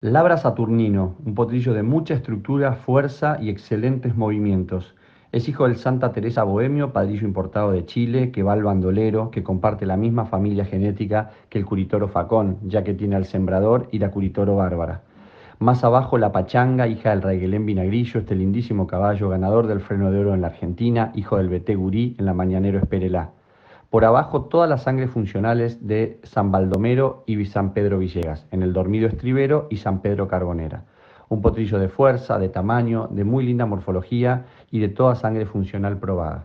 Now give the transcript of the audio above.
Labra Saturnino, un potrillo de mucha estructura, fuerza y excelentes movimientos. Es hijo del Santa Teresa Bohemio, padrillo importado de Chile, que va al bandolero, que comparte la misma familia genética que el curitoro facón, ya que tiene al sembrador y la curitoro bárbara. Más abajo la pachanga, hija del Raiguelén Vinagrillo, este lindísimo caballo ganador del freno de oro en la Argentina, hijo del BT Gurí en la Mañanero Esperela por abajo todas las sangres funcionales de San Baldomero y San Pedro Villegas, en el dormido estribero y San Pedro Carbonera. Un potrillo de fuerza, de tamaño, de muy linda morfología y de toda sangre funcional probada.